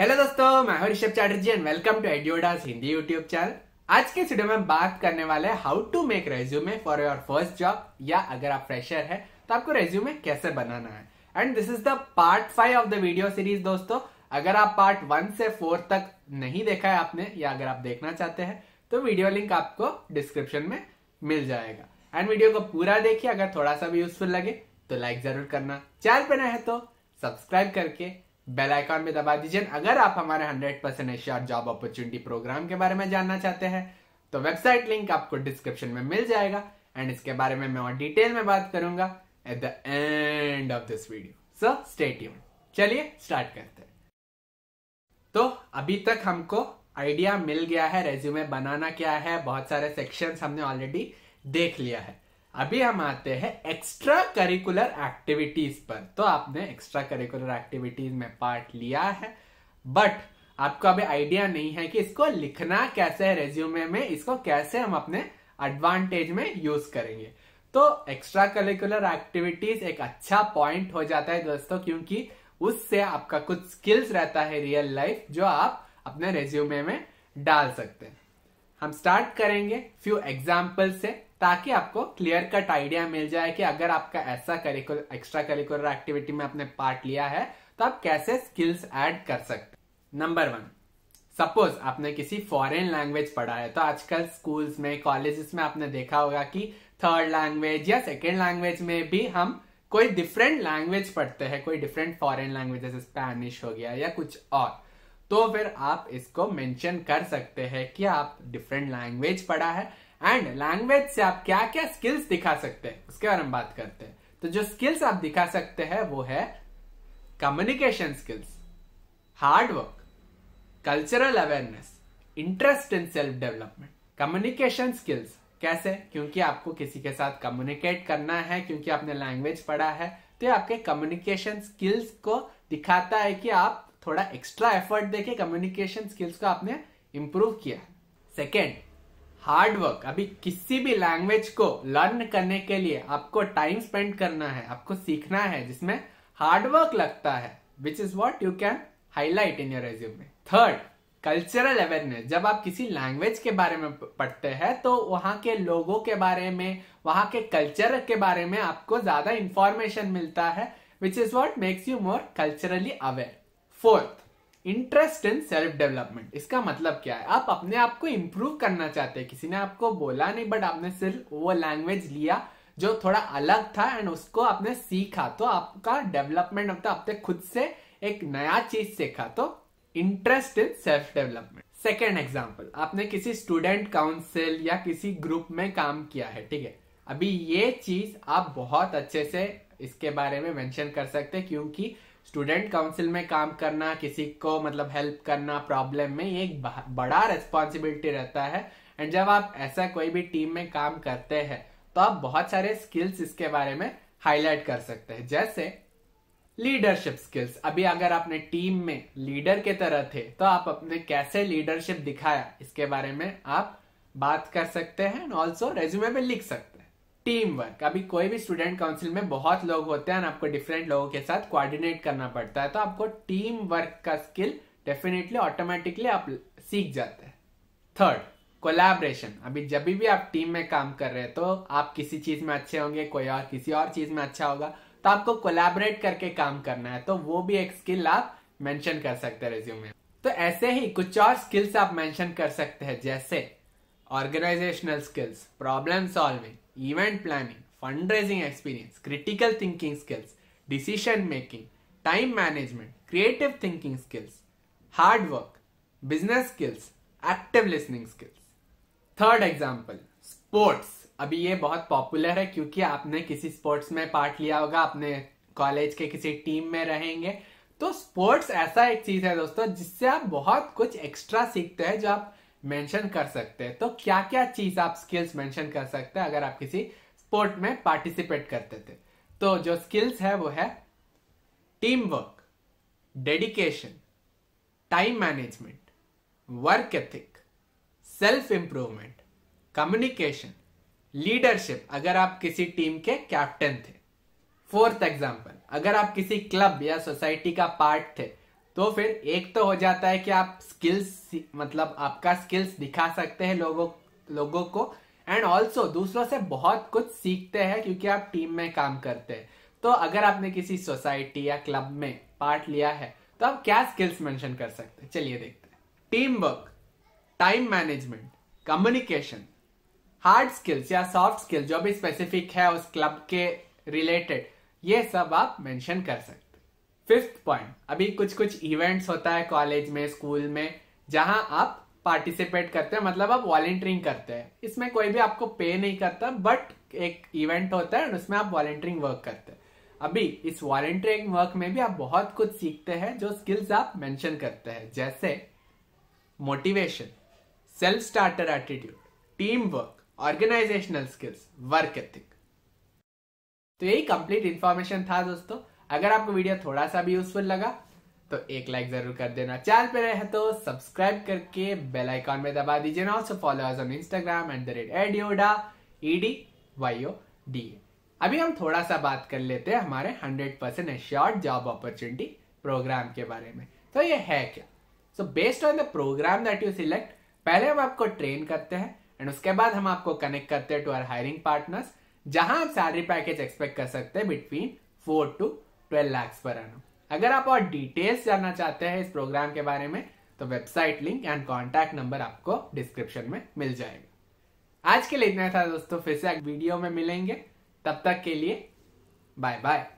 Hello दोस्तों मैं हूं Rishabh Chatterjee and welcome to एडियोडास हिंदी यूट्यूब चैनल आज के इस वीडियो में बात करने वाले how to make resume for your first job या अगर आप फ्रेशर है तो आपको रेज्यूमे कैसे बनाना है and this is the part five of the video series दोस्तों अगर आप पार्ट वन से फोर तक नहीं देखा है आपने या अगर आप देखना चाहते हैं तो वीडियो लिंक आपको डिस्क्रिप्शन में मिल जाएगा एंड वीडियो को पूरा देखिए अगर थोड़ा सा भी यूजफुल लगे तो लाइक जरूर करना चैनल पर नए तो सब्सक्राइब करके बेल आइकॉन भी दबा दीजिए अगर आप हमारे 100% परसेंट एशियार जॉब अपॉर्चुनिटी प्रोग्राम के बारे में जानना चाहते हैं तो वेबसाइट लिंक आपको डिस्क्रिप्शन में मिल जाएगा एंड इसके बारे में मैं और डिटेल में बात करूंगा at the end of this video so stay tune चलिए स्टार्ट करते हैं तो अभी तक हमको आइडिया मिल गया है रेज्यूमे बनाना क्या है बहुत सारे सेक्शंस हमने ऑलरेडी देख लिया है अभी हम आते हैं एक्स्ट्रा करिकुलर एक्टिविटीज पर तो आपने एक्स्ट्रा करिकुलर एक्टिविटीज में पार्ट लिया है बट आपको अभी आइडिया नहीं है कि इसको लिखना कैसे है रेज्यूमे में इसको कैसे हम अपने एडवांटेज में यूज करेंगे तो एक्स्ट्रा करिकुलर एक्टिविटीज एक अच्छा पॉइंट हो जाता है दोस्तों क्योंकि उससे आपका कुछ स्किल्स रहता है रियल लाइफ जो आप अपने रेज्यूमे में डाल सकते हैं हम स्टार्ट करेंगे फ्यू एग्जाम्पल से ताकि आपको क्लियर कट आइडिया मिल जाए कि अगर आपका ऐसा करिकुलर एक्स्ट्रा करिकुलर एक्टिविटी में आपने पार्ट लिया है तो आप कैसे स्किल्स एड कर सकते नंबर वन सपोज आपने किसी फॉरेन लैंग्वेज पढ़ा है तो आजकल स्कूल्स में कॉलेजेस में आपने देखा होगा कि थर्ड लैंग्वेज या सेकेंड लैंग्वेज में भी हम कोई डिफरेंट लैंग्वेज पढ़ते हैं कोई डिफरेंट फॉरेन लैंग्वेज जैसे स्पेनिश हो गया या कुछ और तो फिर आप इसको मेंशन कर सकते हैं कि आप डिफरेंट लैंग्वेज पढ़ा है एंड लैंग्वेज से आप क्या क्या स्किल्स दिखा सकते हैं उसके बारे में बात करते हैं तो जो स्किल्स आप दिखा सकते हैं वो है communication skills hard work cultural awareness interest in self development communication skills कैसे क्योंकि आपको किसी के साथ कम्युनिकेट करना है क्योंकि आपने लैंग्वेज पढ़ा है तो ये आपके कम्युनिकेशन स्किल्स को दिखाता है कि आप थोड़ा एक्स्ट्रा एफर्ट देके कम्युनिकेशन स्किल्स को आपने इम्प्रूव किया सेकेंड हार्डवर्क अभी किसी भी लैंग्वेज को लर्न करने के लिए आपको टाइम स्पेंड करना है आपको सीखना है जिसमें हार्डवर्क लगता है which is what you can highlight in your resume third cultural awareness जब आप किसी लैंग्वेज के बारे में पढ़ते हैं तो वहां के लोगों के बारे में वहां के कल्चर के बारे में आपको ज्यादा इंफॉर्मेशन मिलता है which is what makes you more culturally aware fourth interest in self development इसका मतलब क्या है आप अपने आप को इम्प्रूव करना चाहते हैं किसी ने आपको बोला नहीं बट आपने सिर्फ वो लैंग्वेज लिया जो थोड़ा अलग था एंड उसको आपने सीखा तो आपका डेवलपमेंट होता आपने खुद से एक नया चीज सीखा तो interest in self development second example आपने किसी स्टूडेंट काउंसिल या किसी ग्रुप में काम किया है ठीक है अभी ये चीज आप बहुत अच्छे से इसके बारे में मेंशन कर सकते हैं क्योंकि स्टूडेंट काउंसिल में काम करना किसी को मतलब हेल्प करना प्रॉब्लम में ये एक बड़ा रिस्पॉन्सिबिलिटी रहता है एंड जब आप ऐसा कोई भी टीम में काम करते हैं तो आप बहुत सारे स्किल्स इसके बारे में हाईलाइट कर सकते हैं जैसे लीडरशिप स्किल्स अभी अगर आपने टीम में लीडर के तरह थे तो आप अपने कैसे लीडरशिप दिखाया इसके बारे में आप बात कर सकते हैं एंड ऑल्सो रेज्यूमे में लिख सकते हैं टीम वर्क अभी कोई भी स्टूडेंट काउंसिल में बहुत लोग होते हैं आपको डिफरेंट लोगों के साथ कोऑर्डिनेट करना पड़ता है तो आपको टीम वर्क का स्किल डेफिनेटली ऑटोमेटिकली आप सीख जाते हैं थर्ड कोलैबोरेशन अभी जब भी आप टीम में काम कर रहे हैं तो आप किसी चीज में अच्छे होंगे कोई और किसी और चीज में अच्छा होगा तो आपको कोलैबोरेट करके काम करना है तो वो भी एक स्किल आप मेंशन कर सकते हैं रिज्यूम में तो ऐसे ही कुछ और स्किल्स आप मेंशन कर सकते हैं जैसे organisational skills problem solving event planning, fundraising experience, critical thinking skills, decision making, time management, creative thinking skills, hard work, business skills, active listening skills. Third example sports अभी ये बहुत पॉपुलर है क्योंकि आपने किसी स्पोर्ट्स में पार्ट लिया होगा आपने कॉलेज के किसी टीम में रहेंगे तो स्पोर्ट्स ऐसा एक चीज है दोस्तों जिससे आप बहुत कुछ एक्स्ट्रा सीखते हैं जो आप मेंशन कर सकते हैं तो क्या क्या चीज आप स्किल्स मेंशन कर सकते हैं अगर आप किसी स्पोर्ट में पार्टिसिपेट करते थे तो जो स्किल्स है वो है team work dedication time management work ethic self improvement communication leadership अगर आप किसी टीम के कैप्टन थे फोर्थ एग्जाम्पल अगर आप किसी क्लब या सोसाइटी का पार्ट थे तो फिर एक तो हो जाता है कि आप स्किल्स मतलब आपका स्किल्स दिखा सकते हैं लोगों लोगों को एंड ऑल्सो दूसरों से बहुत कुछ सीखते हैं क्योंकि आप टीम में काम करते हैं तो अगर आपने किसी सोसाइटी या क्लब में पार्ट लिया है तो आप क्या स्किल्स मेंशन कर सकते हैं चलिए देखते हैं team work time management communication hard skills या सॉफ्ट स्किल्स जो भी स्पेसिफिक है उस क्लब के रिलेटेड ये सब आप मेंशन कर सकते हैं फिफ्थ पॉइंट अभी कुछ कुछ इवेंट्स होता है कॉलेज में स्कूल में जहां आप पार्टिसिपेट करते हैं मतलब आप वॉलेंटियरिंग करते हैं इसमें कोई भी आपको पे नहीं करता बट एक इवेंट होता है उसमें आप वॉलेंटियरिंग वर्क करते हैं अभी इस वॉलेंटियरिंग वर्क में भी आप बहुत कुछ सीखते हैं जो स्किल्स आप मेंशन करते हैं जैसे motivation self starter attitude team work organisational skills work ethic तो यही कंप्लीट इंफॉर्मेशन था दोस्तों अगर आपको वीडियो थोड़ा सा भी यूजफुल लगा तो एक लाइक जरूर कर देना चैनल पे रहे तो सब्सक्राइब करके बेल आइकॉन में दबा दीजिए ना also followers on Instagram at the rate EdYoda E D Y O D अभी हम थोड़ा सा बात कर लेते हैं हमारे hundred percent assured job opportunity programme के बारे में तो ये है क्या so based on the programme that you select पहले हम आपको ट्रेन करते हैं एंड उसके बाद हम आपको कनेक्ट करते हैं टू आर हायरिंग पार्टनर्स जहां आप सैलरी पैकेज एक्सपेक्ट कर सकते हैं between four to twelve lakhs per annum अगर आप और डिटेल्स जानना चाहते हैं इस प्रोग्राम के बारे में तो website link and contact number आपको डिस्क्रिप्शन में मिल जाएगा आज के लिए इतना था दोस्तों फिर से वीडियो में मिलेंगे तब तक के लिए बाय बाय